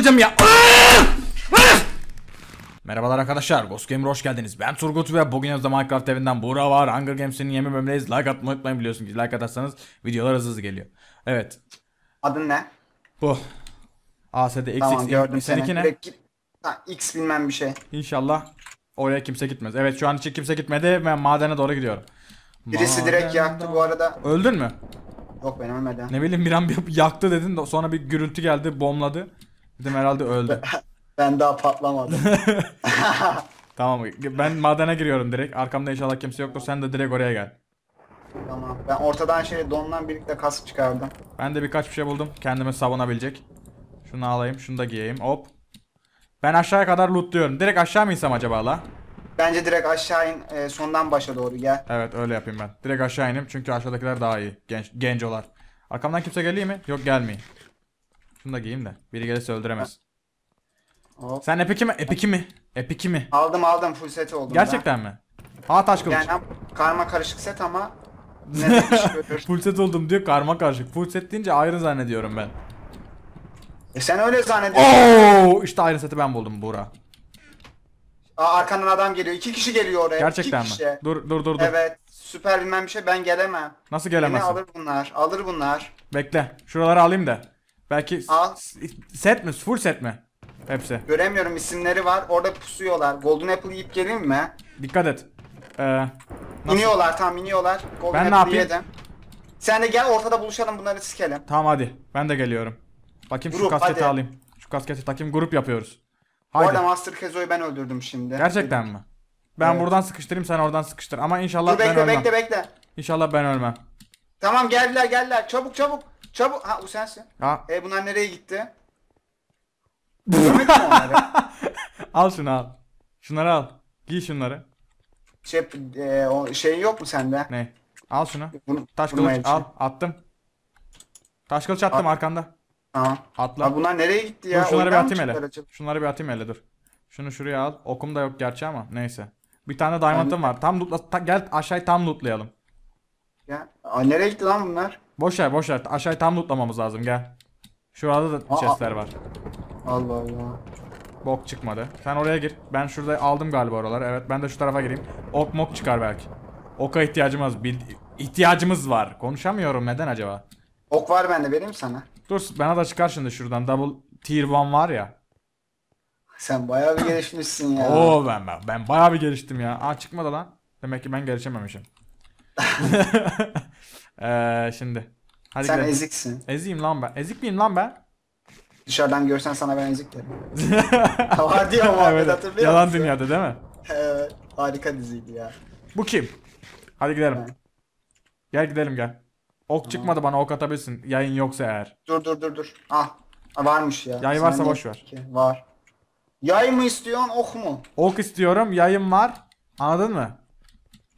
öleceğim ya. Merhabalar arkadaşlar, Ghost Gamer hoş geldiniz. Ben Turgut ve bugün yanımızda Minecraft evinden Buğra var. Hunger Games'in yemin bölümündeyiz. Like atmayı unutmayın biliyorsunuz. Like atarsanız videolar hızlı hızlı geliyor. Evet. Adın ne? Bu. ASD XX. Tamam gördüm seni. Seninki ne? Ha, X bilmem bir şey. İnşallah oraya kimse gitmez. Evet şu an için kimse gitmedi. Ben madene doğru gidiyorum. Birisi Madenden direkt yaktı bu arada. Öldün mü? Yok benim ölmedi. Ne bileyim bir an bir yaktı dedin de sonra bir gürültü geldi bomladı. Dedim herhalde öldü. Ben daha patlamadım. tamam ben madene giriyorum direkt. Arkamda inşallah kimse yoktur. Sen de direkt oraya gel. Tamam. Ben ortadan şey dondan birlikte kask çıkardım. Ben de birkaç bir şey buldum. Kendime savunabilecek. Şunu alayım. Şunu da giyeyim. Hop. Ben aşağıya kadar lootluyorum. Direkt aşağı mı insem acaba la? Bence direkt aşağı in. E, sondan başa doğru gel. Evet öyle yapayım ben. Direkt aşağı inim. Çünkü aşağıdakiler daha iyi. Genç, gencolar. Arkamdan kimse geliyor mi? Yok gelmeyin. Şunu da giyeyim de. Biri gelirse öldüremez. Hop. Sen epiki mi? Epiki mi? Epiki mi? Aldım aldım full set oldum Gerçekten mi? Ha taş kılıç. Yani karma karışık set ama ne full set oldum diyor karma karışık. Full set deyince iron zannediyorum ben. E sen öyle zannediyorsun. Oo, işte iron seti ben buldum Bura. Aa, arkandan adam geliyor. İki kişi geliyor oraya. Gerçekten mi? Dur dur dur dur. Evet. Süper bilmem bir şey ben gelemem. Nasıl Beni alır bunlar. Alır bunlar. Bekle. Şuraları alayım da. Belki Al. set mi? Full set mi? Hepsi. Göremiyorum isimleri var. Orada pusuyorlar. Golden Apple yiyip geleyim mi? Dikkat et. Ee, nasıl? İniyorlar tamam iniyorlar. Golden ben Apple ne Yedim. Sen de gel ortada buluşalım bunları sikelim. Tamam hadi. Ben de geliyorum. Bakayım Grup, şu kasketi hadi. alayım. Şu kasketi takayım grup yapıyoruz. Haydi. Bu Master Kezo'yu ben öldürdüm şimdi. Gerçekten Dedim. mi? Ben evet. buradan sıkıştırayım sen oradan sıkıştır ama inşallah Dur, bekle, ben ölmem. Bekle bekle bekle. İnşallah ben ölmem. Tamam geldiler geldiler çabuk çabuk. Çabuk. Ha bu sensin. Ha. E bunlar nereye gitti? al şunu al. Şunları al. Giy şunları. Şey, e, o şey yok mu sende? Ne? Al şunu. Bunu, Taş bunu kılıç al. Attım. Taş kılıç attım At. arkanda. Tamam. Atla. Abi bunlar nereye gitti ya? Dur, şunları Oyundan bir atayım hele. Şunları bir atayım hele dur. Şunu şuraya al. Okum da yok gerçi ama neyse. Bir tane diamond'ım var. Tam lootla ta, gel aşağıya tam lootlayalım. Ya aa, nereye gitti lan bunlar? Boş ver boş ver. Aşağıyı tam lootlamamız lazım gel. Şurada da Aa. chestler var. Allah Allah. Bok çıkmadı. Sen oraya gir. Ben şurada aldım galiba oraları. Evet ben de şu tarafa gireyim. Ok mok çıkar belki. Oka ihtiyacımız var. Bil- ihtiyacımız var. Konuşamıyorum neden acaba? Ok var bende vereyim sana. Dur bana da çıkar şimdi şuradan. Double tier 1 var ya. Sen bayağı bir gelişmişsin ya. Oo ben ben, ben bayağı bir geliştim ya. Aa çıkmadı lan. Demek ki ben gelişememişim. ee, şimdi. Hadi Sen gidelim. eziksin. Ezeyim lan ben. Ezik miyim lan ben? Dışarıdan görsen sana ben ezik derim. Vardı ya muhabbet evet. Yalan musun? dünyada değil mi? evet. Harika diziydi ya. Bu kim? Hadi gidelim. Ben. Gel gidelim gel. Ok Aha. çıkmadı bana ok atabilirsin. Yayın yoksa eğer. Dur dur dur dur. Ah. ah varmış ya. Yay varsa boş ver. Var. Yay mı istiyorsun ok mu? Ok istiyorum yayım var. Anladın mı?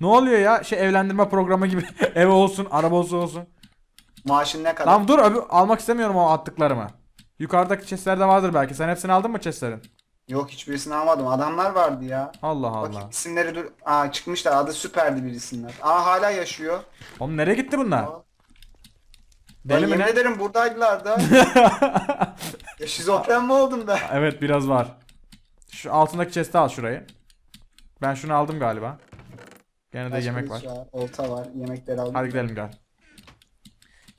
Ne oluyor ya? Şey evlendirme programı gibi. Ev olsun, araba olsun olsun. Maaşın ne kadar? Lan dur abi almak istemiyorum o attıklarımı. Yukarıdaki de vardır belki. Sen hepsini aldın mı chestlerin? Yok hiçbirisini almadım. Adamlar vardı ya. Allah Bak, Allah. isimleri dur. Aa çıkmışlar. Adı süperdi bir isimler. Aa hala yaşıyor. Oğlum nereye gitti bunlar? Ben yemin ne? ederim buradaydılar da. ya şizofren mi oldum da? Evet biraz var. Şu altındaki chest'i al şurayı. Ben şunu aldım galiba. Gene de yemek var. var. Olta var. Yemekleri aldım. Hadi gidelim gel.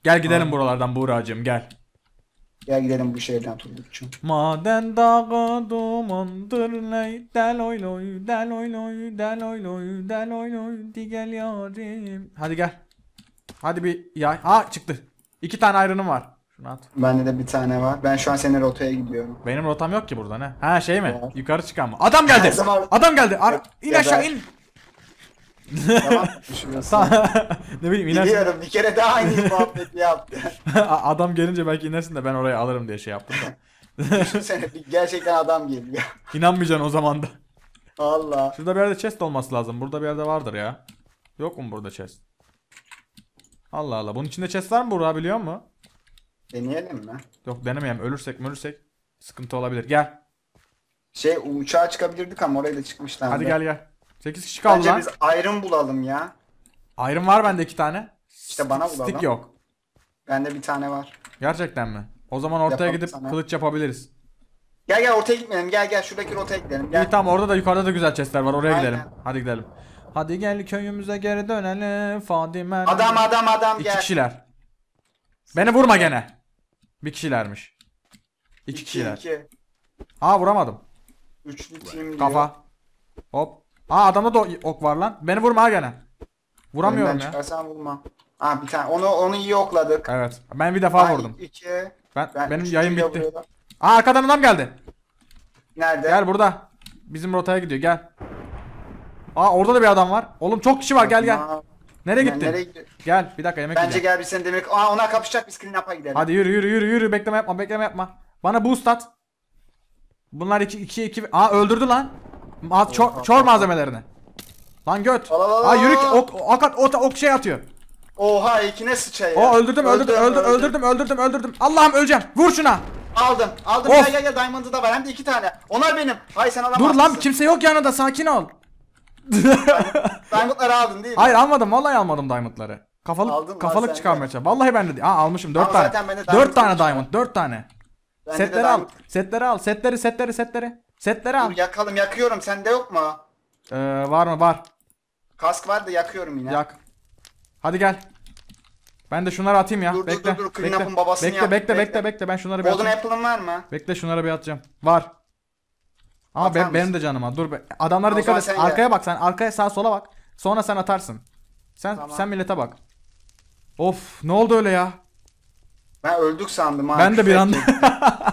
Gel gidelim Aa. buralardan Buğra'cığım gel. Gel gidelim bu şehirden Turgut'cum. Maden dağı dumandır ley del oy loy del oy loy del oy loy del oy loy di gel yarim. Hadi gel. Hadi bir yay. Ha çıktı. İki tane ayrınım var. Şunu at. Bende de bir tane var. Ben şu an senin rotaya gidiyorum. Benim rotam yok ki burada ne? Ha şey mi? Var. Yukarı çıkan mı? Adam geldi. Adam geldi. Ar in aşağı in. ne bileyim inersin. Biliyorum bir kere daha aynı muhabbeti yaptı. adam gelince belki inersin de ben oraya alırım diye şey yaptım da. Düşünsene gerçekten adam geliyor. İnanmayacaksın o zaman da. Allah. Şurada bir yerde chest olması lazım. Burada bir yerde vardır ya. Yok mu burada chest? Allah Allah. Bunun içinde chest var mı burada biliyor musun? Deneyelim mi? Yok denemeyelim. Ölürsek ölürsek sıkıntı olabilir. Gel. Şey uçağa çıkabilirdik ama oraya da çıkmışlar. Hadi gel gel. 8 kişi kaldı Bence lan. biz ayrım bulalım ya. Ayrım var bende 2 tane. İşte bana bulalım. Stick yok. Bende bir tane var. Gerçekten mi? O zaman ortaya Yapalım gidip sana. kılıç yapabiliriz. Gel gel ortaya gitmeyelim. Gel gel şuradaki rotaya gidelim. Gel. İyi tamam orada da yukarıda da güzel chestler var. Oraya Aynen. gidelim. Hadi gidelim. Hadi gel köyümüze geri dönelim Fadime. Adam adam adam İki gel. kişiler. Beni vurma gene. Bir kişilermiş. İki, kişiler. 2 Ha vuramadım. Üçlü team diyor. Kafa. Hop. Aa adamda da ok var lan. Beni vurma ha gene. Vuramıyorum Önümden ya. Sen vurma. Ha bir tane onu onu iyi okladık. Evet. Ben bir defa ben vurdum. Iki, ben, ben benim yayın bitti. Vuruyordum. Aa arkadan adam geldi. Nerede? Gel burada. Bizim rotaya gidiyor gel. Aa orada da bir adam var. Oğlum çok kişi var gel gel. Nereye gittin? Nereye Gel bir dakika yemek Bence gel bir sen demek. Aa ona kapışacak biz klinapa up'a gidelim. Hadi yürü yürü yürü yürü bekleme yapma bekleme yapma. Bana boost at. Bunlar iki iki iki. Aa öldürdü lan. Ma çor, çor malzemelerini. Lan göt. Ha yürük ok, ok, ok, ok şey atıyor. Oha ikine sıçayım. O öldürdüm öldürdüm öldürdüm öldürdüm öldürdüm öldürdüm. Allah'ım öleceğim. Vur şuna. Aldım. Aldım. Of. Gel gel gel Diamond'ı da var. Hem de iki tane. Onlar benim. Hay sen alamazsın. Dur lan kimse yok yanında sakin ol. Diamond'ları aldın değil mi? Hayır almadım. Vallahi almadım Diamond'ları. Kafalık Aldın kafalık çıkarmaya çalış. Vallahi ben de ha almışım 4 tane. 4 tane diamond, 4 tane. setleri al. Setleri al. Setleri setleri setleri. Setleri al. Dur yakalım yakıyorum sende yok mu? Ee, var mı var. Kask var da yakıyorum yine. Yak. Hadi gel. Ben de şunları atayım ya. Dur, bekle. Dur dur Bekle. babasını bekle, yap. Bekle bekle bekle ben şunları bir Golden atayım. Golden var mı? Bekle şunları bir atacağım. Var. Ama ben, mısın? benim de canıma. Dur be. Adamlara dikkat et. Arkaya bak sen. Arkaya sağa sola bak. Sonra sen atarsın. Sen tamam. sen millete bak. Of ne oldu öyle ya? Ben öldük sandım abi. Ben de bir anda.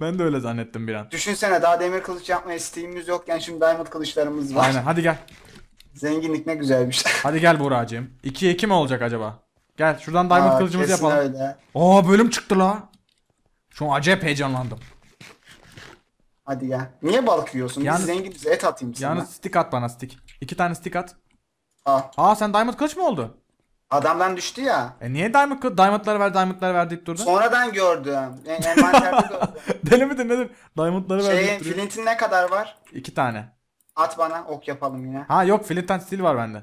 ben de öyle zannettim bir an. Düşünsene daha demir kılıç yapma isteğimiz yok, yani şimdi diamond kılıçlarımız var. Aynen hadi gel. Zenginlik ne güzel bir şey. Hadi gel Buracığım. 2'ye 2 ekim olacak acaba? Gel şuradan diamond Aa, kılıcımızı yapalım. Öyle. Oo bölüm çıktı la. Şu an acayip heyecanlandım. Hadi gel. Niye balık yiyorsun? Yani Biz zenginiz et atayım sana. Yani stick at bana stick. İki tane stick at. Aa. Aa sen diamond kılıç mı oldu? Adamdan düştü ya. E niye diamond, diamondları ver diamondları verdik durdu? Sonradan gördüm. Yani envanterde gördüm. Deli midir nedir? Diamondları şey, Şeyin duruyor. Flintin ne kadar var? İki tane. At bana ok yapalım yine. Ha yok flintten stil var bende.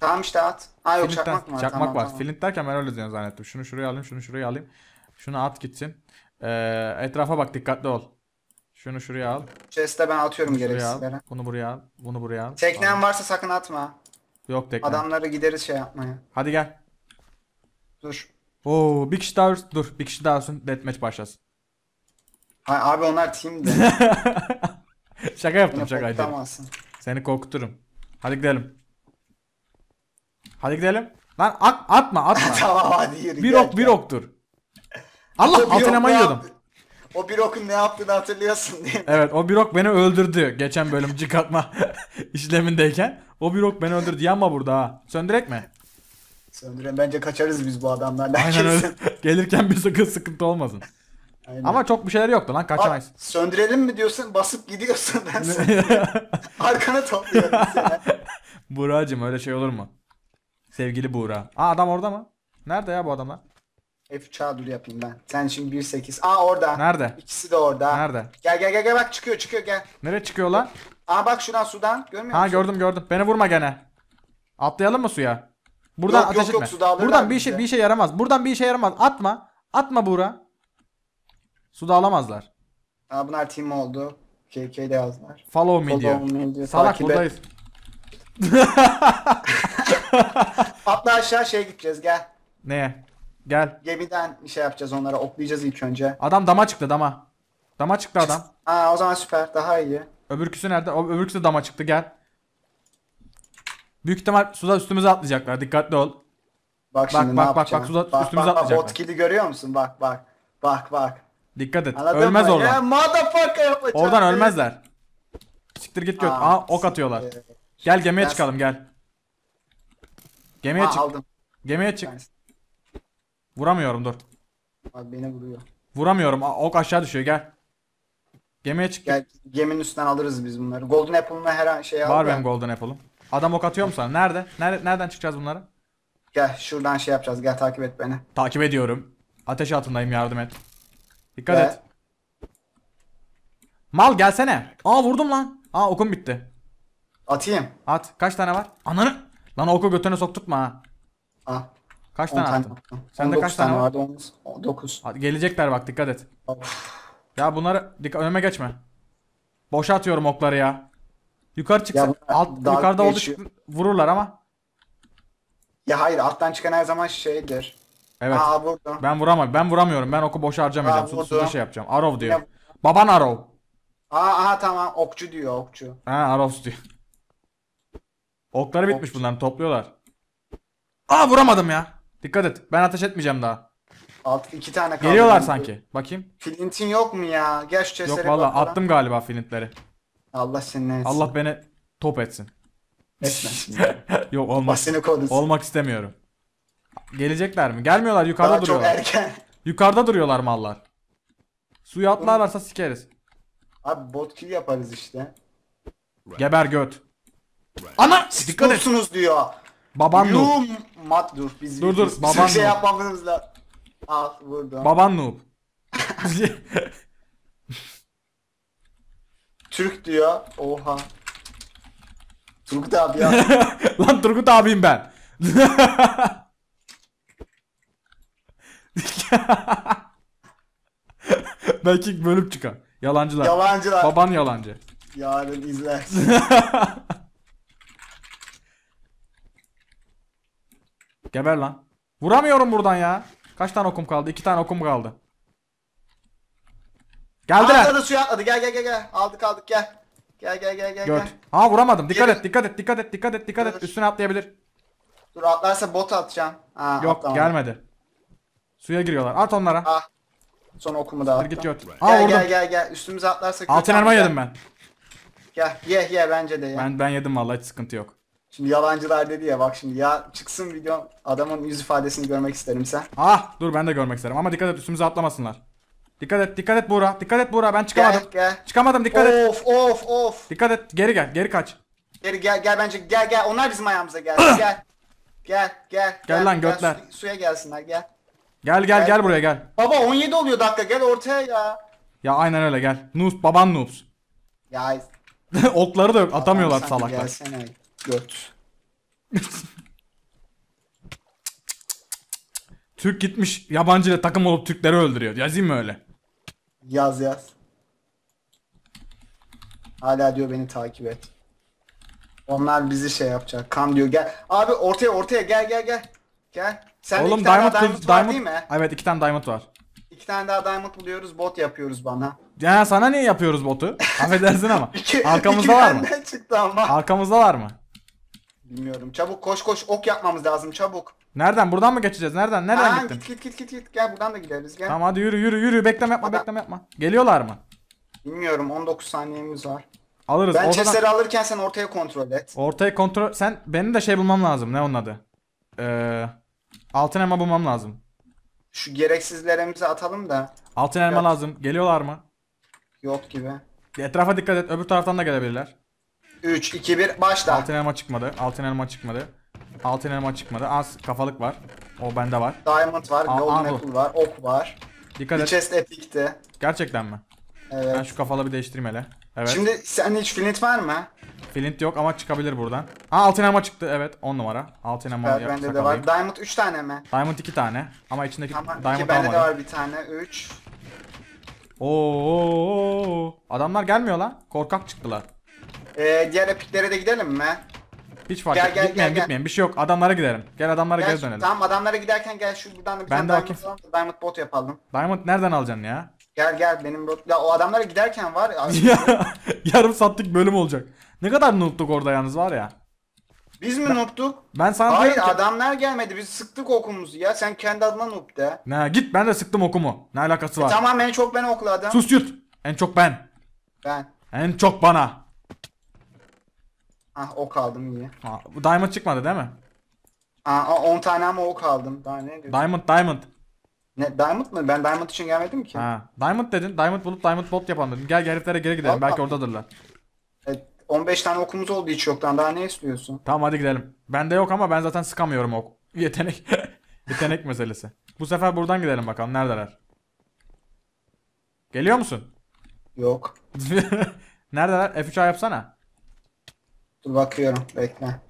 Tamam işte at. Ha yok flintten, çakmak mı var? Çakmak tamam, var. Tamam. Flint derken ben öyle diyorum zannettim. Şunu şuraya alayım şunu şuraya alayım. Şunu at gitsin. Ee, etrafa bak dikkatli ol. Şunu şuraya al. Chest'e ben atıyorum gereksizlere. Bunu buraya al. Bunu buraya al. Teknen varsa sakın atma. Yok tekne. Adamları gideriz şey yapmaya. Hadi gel. Dur. Oo bir kişi daha Dur bir kişi daha ölsün. Deathmatch başlasın. Ha, abi onlar de. şaka yaptım şaka yaptım. Seni korkuturum. Hadi gidelim. Hadi gidelim. Lan at, atma atma. tamam hadi yürü. Bir ok bir oktur. Allah altın elmayı yiyordum o Birok'un ne yaptığını hatırlıyorsun diye. Evet o Birok beni öldürdü. Geçen bölüm çıkartma işlemindeyken. O Birok beni öldürdü. Yanma burada ha. Söndürek mi? Söndüren bence kaçarız biz bu adamlardan. Aynen öyle. Gelirken bir sakın sıkıntı olmasın. Aynen. Ama çok bir şeyler yoktu lan kaçamayız. Aa, söndürelim mi diyorsun basıp gidiyorsun ben Arkana topluyorum seni. Buğra'cığım öyle şey olur mu? Sevgili Buğra. Aa adam orada mı? Nerede ya bu adamlar? F3 dur yapayım ben. Sen şimdi 1.8. Aa orada. Nerede? İkisi de orada. Nerede? Gel gel gel gel bak çıkıyor çıkıyor gel. Nereye çıkıyor lan? Aa bak şuradan sudan. Görmüyor musun? Ha gördüm gördüm. Beni vurma gene. Atlayalım mı suya? Buradan Yok, ateş yok, etme. suda Buradan bir bizi. işe bir şey yaramaz. Buradan bir şey yaramaz. Atma. Atma Buğra. Suda alamazlar. Aa bunlar team oldu. KK de yazdılar. Follow me diyor. Salak Takip buradayız. Atla aşağı şeye gideceğiz gel. Neye? Gel. Gemiden bir şey yapacağız onlara oklayacağız ilk önce. Adam dama çıktı dama. Dama çıktı adam. Ha o zaman süper daha iyi. Öbürküsü nerede? O- Öbürküsü dama çıktı gel. Büyük ihtimal suda üstümüze atlayacaklar. Dikkatli ol. Bak, Bak, şimdi bak, ne bak, bak, yapacağım. suda- üstümüze bak, atlayacaklar. bot kill'i görüyor musun? Bak bak. Bak bak. Dikkat et. Anladın Ölmez mı? oradan. Ya, motherfucker yapacağım. Oradan ölmezler. Siktir git göt. Aa, Aa, ok atıyorlar. Gel gemiye çıkalım gel. Gemiye Aa, çık. aldım. Gemiye çık. Ben- Vuramıyorum dur. Abi beni vuruyor. Vuramıyorum. Ok aşağı düşüyor gel. Gemiye çık. Gel geminin üstünden alırız biz bunları. Golden Apple'ını her an şey al. Var da. benim Golden Apple'ım. Adam ok atıyor mu sana? Nerede? Nerede? Nereden çıkacağız bunları? Gel şuradan şey yapacağız. Gel takip et beni. Takip ediyorum. Ateş altındayım yardım et. Dikkat Ve- et. Mal gelsene. Aa vurdum lan. Aa okum bitti. Atayım. At. Kaç tane var? Ananı. Lan oku götüne soktuk mu ha? Ah. Kaç tane attın? Sende kaç tane var? 9. Gelecekler bak dikkat et. Ya bunları dikkat önüme geçme. Boş atıyorum okları ya. Yukarı çıksa ya alt, yukarıda oldu vururlar ama. Ya hayır alttan çıkan her zaman şeydir. Evet. Aa, vurdum. Ben vuramam. Ben vuramıyorum. Ben oku boşa harcamayacağım. Aa, Suda şey yapacağım. Arov diyor. Ya. Baban Arov. Aa, aha tamam okçu diyor okçu. Ha Arov diyor. Okları bitmiş okçu. bunların topluyorlar. Aa vuramadım ya. Dikkat et. Ben ateş etmeyeceğim daha. Alt iki tane kaldı. Geliyorlar sanki. Bakayım. Flintin yok mu ya? Gel şu Yok valla attım galiba flintleri. Allah seninle etsin. Allah beni top etsin. etmesin. Yok olmaz. seni Olmak istemiyorum. Gelecekler mi? Gelmiyorlar yukarıda Daha çok erken. Yukarıda duruyorlar mallar. Suya atlarlarsa sikeriz. Abi bot kill yaparız işte. Geber göt. Ana! Dikkat et. diyor. Baban noob. Yum mat dur biz Dur, dur, biz- baban şey yok. yapmamız lazım. Al burada. Baban noob. Türk diyor. Oha. Turgut abi ya. Lan Turgut abiyim ben. Belki bölüm çıkar. Yalancılar. Yalancılar. Baban yalancı. Yarın izlersin. Geber lan. Vuramıyorum buradan ya. Kaç tane okum kaldı? İki tane okum kaldı. Geldi. Atladı suya atladı. Gel gel gel gel. Aldık aldık gel. Gel gel gel gel. Göt. gel. Ha vuramadım. Dikkat Gel. et dikkat et dikkat et dikkat et dikkat et. Üstüne atlayabilir. Dur atlarsa bot atacağım. Ha, Yok atlamadım. gelmedi. Suya giriyorlar. At onlara. Ah. Son okumu da Dur git göt. Ha Gel gel gel gel. Üstümüze atlarsak. Altın elma yedim ben. Gel ye ye bence de ye. Ben ben yedim vallahi hiç sıkıntı yok. Şimdi yalancılar dedi ya bak şimdi ya çıksın video adamın yüz ifadesini görmek isterim sen. Ah dur ben de görmek isterim ama dikkat et üstümüze atlamasınlar. Dikkat et dikkat et Buğra dikkat et Buğra ben çıkamadım. Gel, gel. Çıkamadım dikkat of, et. Of of of. Dikkat et geri gel geri kaç. Geri gel gel bence gel gel onlar bizim ayağımıza gelsin gel. Gel gel. Gel, gel lan gel, götler. Su, suya gelsinler gel. Gel gel gel, gel buraya gel. Baba 17 oluyor dakika gel ortaya ya. Ya aynen öyle gel. Noobs baban noobs. Ya. Okları da yok atamıyorlar salaklar. Gelsene. Göt. Türk gitmiş yabancı ile takım olup Türkleri öldürüyor. Yazayım mı öyle? Yaz yaz. Hala diyor beni takip et. Onlar bizi şey yapacak. Kam diyor gel. Abi ortaya ortaya gel gel gel. Gel. Sen Oğlum iki tane diamond, daha diamond, var değil mi? Evet iki tane diamond var. İki tane daha diamond buluyoruz bot yapıyoruz bana. Ya sana niye yapıyoruz botu? Affedersin ama. iki, Arkamızda iki var mı? Çıktı ama. Arkamızda var mı? Bilmiyorum. Çabuk koş koş ok yapmamız lazım çabuk. Nereden? Buradan mı geçeceğiz? Nereden? Nereden Aa, gittin? Git, git git git git. Gel buradan da gideriz. Gel. Tamam hadi yürü yürü yürü. Bekleme yapma Adam. bekleme yapma. Geliyorlar mı? Bilmiyorum 19 saniyemiz var. Alırız. Ben ortadan... chestleri alırken sen ortaya kontrol et. Ortaya kontrol... Sen benim de şey bulmam lazım. Ne onun adı? Ee, altın elma bulmam lazım. Şu gereksizlerimizi atalım da. Altın elma Yok. lazım. Geliyorlar mı? Yok gibi. Etrafa dikkat et. Öbür taraftan da gelebilirler. 3, 2, 1 başla. Altın elma çıkmadı. Altın elma çıkmadı. Altın elma çıkmadı. Az kafalık var. O bende var. Diamond var. Aa, golden Apple. var. Ok var. Dikkat et. Chest epic'ti. Gerçekten mi? Evet. Ben şu kafalı bir değiştireyim hele. Evet. Şimdi sen hiç flint var mı? Flint yok ama çıkabilir buradan. Aa altın elma çıktı. Evet 10 numara. Altın elma evet, bende de var. Diamond 3 tane mi? Diamond 2 tane. Ama içindeki tamam, diamond iki, bende de var bir tane. 3. Oo, oo. Adamlar gelmiyor lan. Korkak çıktılar. Ee, diğer epiklere de gidelim mi? Hiç fark gel, Gel, gitmeyin, gel, gitmeyin. Bir şey yok. Adamlara giderim. Gel adamlara gel, geri dönelim. Tamam adamlara giderken gel şu buradan da bir ben tane de diamond, alalım, diamond bot yapalım. Diamond nereden alacaksın ya? Gel gel benim bot. Ya o adamlara giderken var ya. Yarım sattık bölüm olacak. Ne kadar nootluk orada yalnız var ya. Biz mi noob'tuk? Ben sana Hayır ki... adamlar gelmedi. Biz sıktık okumuzu ya. Sen kendi adına noob de. Ne git ben de sıktım okumu. Ne alakası e, var? E, tamam en çok ben okladım. Sus yut. En çok ben. Ben. En çok bana. Ah ok aldım iyi. Ha, bu diamond çıkmadı değil mi? Aa 10 tane ama ok aldım. Daha ne diyorsun? Diamond diamond. Ne diamond mı? Ben diamond için gelmedim ki. Ha, diamond dedin. Diamond bulup diamond bot yapalım dedim. Gel heriflere geri gidelim. Vallahi. Belki oradadırlar. Evet, 15 tane okumuz oldu hiç yoktan. Daha ne istiyorsun? Tamam hadi gidelim. Bende yok ama ben zaten sıkamıyorum ok. Yetenek. Yetenek meselesi. Bu sefer buradan gidelim bakalım neredeler. Geliyor musun? Yok. neredeler? F3A yapsana. Dur bakıyorum bekle.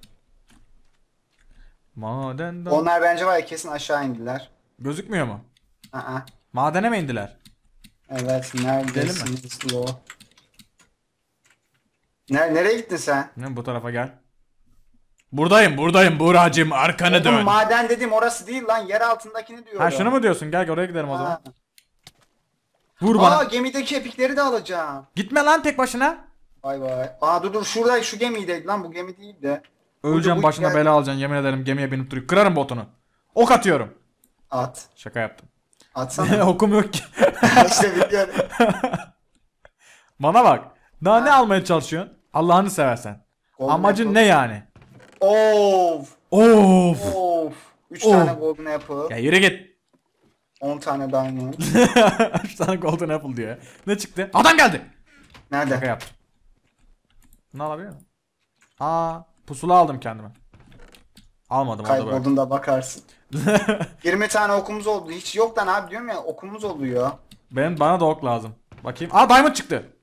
Maden dam- Onlar bence var ya kesin aşağı indiler. Gözükmüyor mu? Aa, Madene mi indiler? evet neredesiniz lo? Ne, nereye gittin sen? Ne, bu tarafa gel. Buradayım buradayım Buracım arkanı Oğlum, dön. maden dedim, orası değil lan yer altındakini diyorum. Ha şunu mu diyorsun? Gel oraya gidelim o zaman. Ha. Vur bana. Aa gemideki epikleri de alacağım. Gitme lan tek başına. Vay vay. Aa dur dur şurada şu gemiydi lan bu gemi değil de. Öleceğim Burada, başına bela alacaksın yemin ederim gemiye binip duruyor. Kırarım botunu. Ok atıyorum. At. Şaka yaptım. Atsana. Okum yok ki. işte biliyorum. Bana bak. Daha ha. ne almaya çalışıyorsun? Allah'ını seversen. Golden Amacın apple. ne yani? Of. Of. Of. 3 tane golden apple. Ya yürü git. 10 tane diamond. 3 tane golden apple diyor. Ne çıktı? Adam geldi. Nerede? Şaka yaptım. Bunu alabiliyor muyum? Aa pusula aldım kendime. Almadım orada böyle. Kaybolduğunda bakarsın. 20 tane okumuz oldu. Hiç yok lan abi diyorum ya okumuz oluyor. Ben bana da ok lazım. Bakayım. Aa diamond çıktı.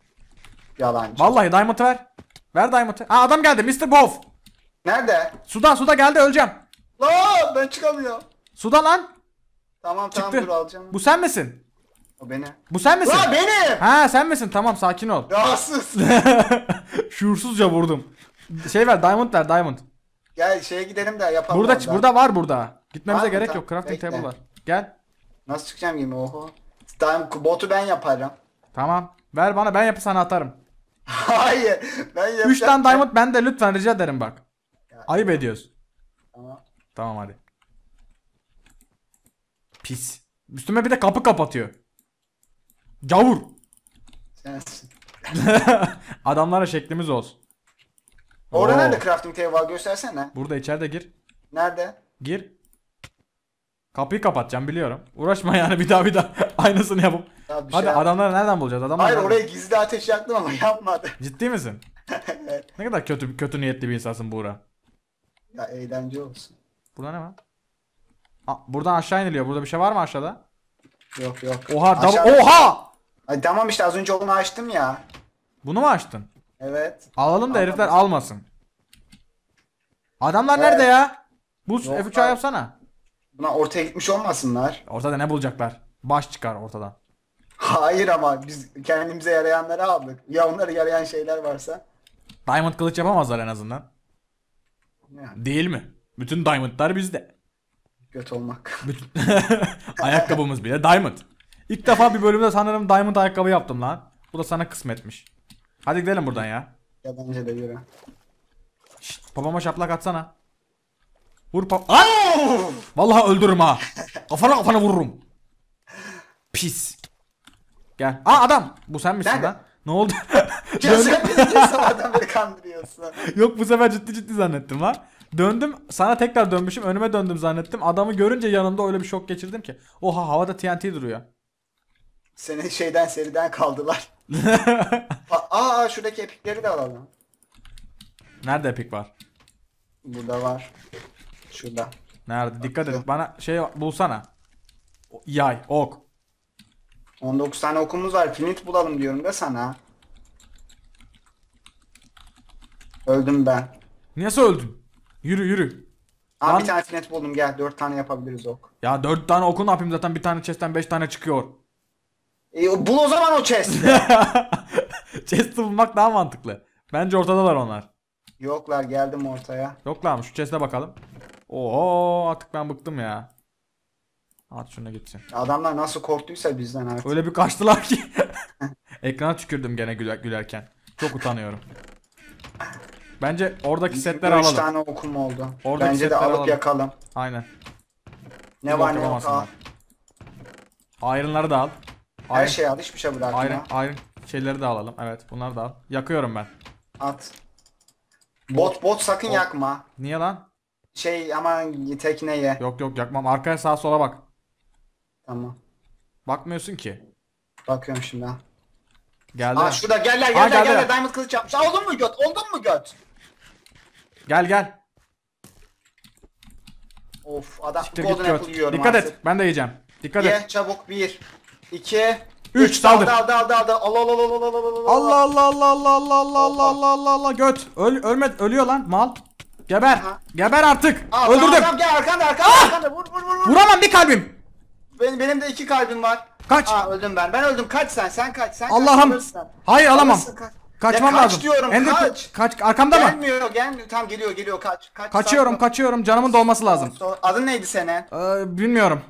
Yalancı. Vallahi diamond'ı ver. Ver diamond'ı. Aa adam geldi Mr. Bov. Nerede? Suda suda geldi öleceğim. Lan ben çıkamıyorum. Suda lan. Tamam tamam Çıktı. dur alacağım. Bu sen misin? O beni. Bu sen misin? Ulan benim! Ha sen misin? Tamam sakin ol. Rahatsız. Şuursuzca vurdum. Şey ver diamond ver diamond. Gel şeye gidelim de yapalım. Burada orada. burada var burada. Gitmemize Var gerek yok. Crafting bekle. table var. Gel. Nasıl çıkacağım gibi oho. Tamam botu ben yaparım. Tamam. Ver bana ben yapı sana atarım. Hayır ben yapacağım. 3 tane diamond ben de lütfen rica ederim bak. Ayıp ediyoruz. Tamam. Tamam hadi. Pis. Üstüme bir de kapı kapatıyor. Gavur. Adamlara şeklimiz olsun. Orada Oo. nerede crafting table var göstersene. Burada içeride gir. Nerede? Gir. Kapıyı kapatacağım biliyorum. Uğraşma yani bir daha bir daha aynısını yapıp. Ya bir Hadi şey adamları nereden bulacağız? Adamlar Hayır nereden- oraya gizli ateş yaktım ama yapmadı. Ciddi misin? ne kadar kötü kötü niyetli bir insansın Buğra. Ya eğlence olsun. Burada ne var? Aa, buradan aşağı iniliyor. Burada bir şey var mı aşağıda? Yok yok. Oha! dab- Oha! Ay, tamam işte az önce onu açtım ya. Bunu mu açtın? Evet. Alalım da Alalım. herifler almasın. Adamlar Evet. nerede ya? Bu Yoklar. f 3 yapsana. Buna ortaya gitmiş olmasınlar. Ortada ne bulacaklar? Baş çıkar ortadan. Hayır ama biz kendimize yarayanları aldık. Ya onlara yarayan şeyler varsa. Diamond kılıç yapamazlar en azından. Yani Değil mi? Bütün diamondlar bizde. göt olmak. Bütün... Ayakkabımız bile diamond. İlk defa bir bölümde sanırım diamond ayakkabı yaptım lan. Bu da sana kısmetmiş. Hadi gidelim buradan ya. Ya bence de yürü. Şşt, babama şaplak atsana. Vur pap... Vallahi öldürürüm ha. Kafana kafana vururum. Pis. Gel. Aa adam. Bu sen misin Nerede? lan? Ne oldu? Ya sen bizi niye sabahtan beri kandırıyorsun? Yok bu sefer ciddi ciddi zannettim lan. Döndüm sana tekrar dönmüşüm önüme döndüm zannettim. Adamı görünce yanımda öyle bir şok geçirdim ki. Oha havada TNT duruyor. Seni şeyden seriden kaldılar. aa, aa şuradaki epikleri de alalım. Nerede epik var? Burada var. Şurada. Nerede? Dikkat et. Bana şey bulsana. Yay, ok. 19 tane okumuz var. Flint bulalım diyorum da sana. Öldüm ben. Nasıl öldün? Yürü yürü. Aa, Lan... bir tane flint buldum gel. 4 tane yapabiliriz ok. Ya 4 tane okun ne yapayım zaten bir tane chest'ten 5 tane çıkıyor. E, bul o zaman o chest'i. chest'i bulmak daha mantıklı. Bence ortadalar onlar. Yoklar geldim ortaya. Yoklar mı? Şu chest'e bakalım. Oo, artık ben bıktım ya. At şuna gitsin. Adamlar nasıl korktuysa bizden artık. Öyle bir kaçtılar ki. Ekrana tükürdüm gene güler, gülerken. Çok utanıyorum. Bence oradaki setler alalım. 3 tane okum oldu. Oradaki Bence de alıp alalım. yakalım. Aynen. Ne Bunu var ne yok al. Iron'ları da al. Her şey al hiçbir şey bırakma. Iron, iron şeyleri de alalım. Evet bunları da al. Yakıyorum ben. At. Bot bot sakın Bot. yakma. Niye lan? Şey aman tekneye. Yok yok yakmam. Arkaya sağa sola bak. Tamam. Bakmıyorsun ki. Bakıyorum şimdi ha. Geldi. Aa şurada geller geller geldi. geller. Diamond kılıç yapmış. Aa oldun mu göt? Oldun mu göt? Gel gel. Of adam Siktir git golden apple yiyorum Dikkat artık. et. Ben de yiyeceğim. Dikkat et. Ye çabuk bir. 2 3 saldır. Aldı aldı aldı aldı. Allah Allah Allah Allah Allah Allah Allah Allah Allah Allah Allah Allah Allah Allah Allah göt. Öl ölme ölüyor lan mal. Geber. Aha. Geber artık. Aa, Öldürdüm. Tamam, gel arkanda arkanda ah! arkanda vur vur vur. Vuramam bir kalbim. Benim benim de iki kalbim var. Kaç. Aa öldüm ben. Ben öldüm. Kaç sen. Sen kaç. Sen Allah'ım. Hayır alamam. Kaç. Kaçmam ya kaç lazım. diyorum Ender, kaç. Kaç arkamda gelmiyor, mı? Gelmiyor gelmiyor. Tam geliyor geliyor kaç. kaç kaçıyorum kaçıyorum. Canımın dolması lazım. Adın neydi senin? Ee, bilmiyorum.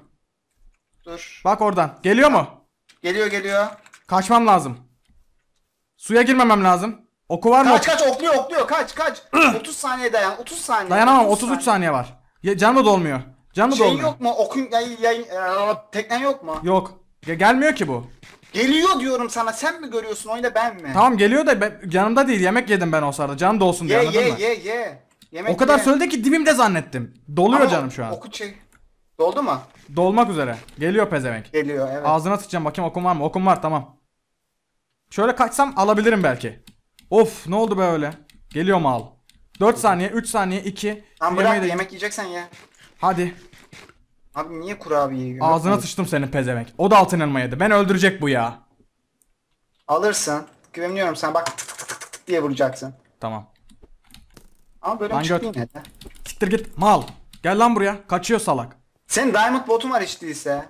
Dur. Bak oradan. Geliyor mu? Geliyor geliyor. Kaçmam lazım. Suya girmemem lazım. Oku var mı? Kaç kaç okluyor okluyor kaç kaç. 30 saniye dayan 30 saniye. Dayanamam 33 saniye, saniye var. Ya, can mı dolmuyor? Can mı şey dolmuyor? yok mu? Okun yayın yayın e, teknen yok mu? Yok. Ya gelmiyor ki bu. Geliyor diyorum sana. Sen mi görüyorsun oyunda ben mi? Tamam geliyor da ben, yanımda değil. Yemek yedim ben o sırada. Canım dolsun diye ye, anladın ye, mı? Ye ye ye. Yemek o kadar söyledi ki dibimde zannettim. Doluyor Ama canım şu an. Oku şey. Doldu mu? Dolmak üzere. Geliyor pezevenk. Geliyor evet. Ağzına sıçacağım bakayım okum var mı? Okum var tamam. Şöyle kaçsam alabilirim belki. Of ne oldu be öyle? Geliyor mal. al? 4 saniye, 3 saniye, 2. Tamam bırak de... yemek yiyeceksen ya. Hadi. Abi niye kurabiye yiyorsun? Ağzına sıçtım senin pezevenk. O da altın elma Ben öldürecek bu ya. Alırsın. Güveniyorum sen bak tık tık tık tık diye vuracaksın. Tamam. Ama böyle Lan şey Siktir git mal. Gel lan buraya. Kaçıyor salak. Sen diamond botun var hiç değilse.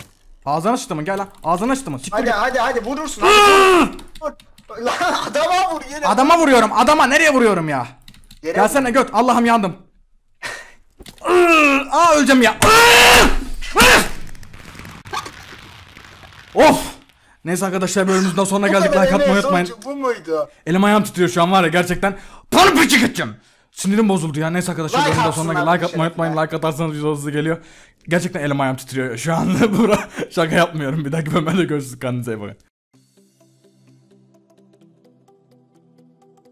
açtı mı? gel lan. Ağzına sıçtımın. Siktir Hadi hadi hadi vurursun. Hadi, vur, vur. Lan adama vur yere. Adama vuruyorum. Adama nereye vuruyorum ya? Yere Gelsene göt. Allah'ım yandım. Aa öleceğim ya. of. Neyse arkadaşlar bölümümüzden sonuna geldik. Like atmayı unutmayın. Bu muydu? Elim ayağım titriyor şu an var ya gerçekten. Parpıcı gideceğim. Sinirim bozuldu ya. Neyse arkadaşlar Like bölümümüzden sonuna geldik. Like atmayı şerefine. unutmayın. Like atarsanız videosu geliyor. Gerçekten elim ayağım titriyor şu anda. Bura şaka yapmıyorum. Bir dakika ben de görüşürüz. Kendinize iyi bakın.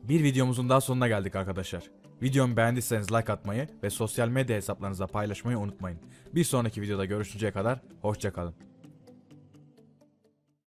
Bir videomuzun daha sonuna geldik arkadaşlar. Videomu beğendiyseniz like atmayı ve sosyal medya hesaplarınıza paylaşmayı unutmayın. Bir sonraki videoda görüşünceye kadar hoşçakalın.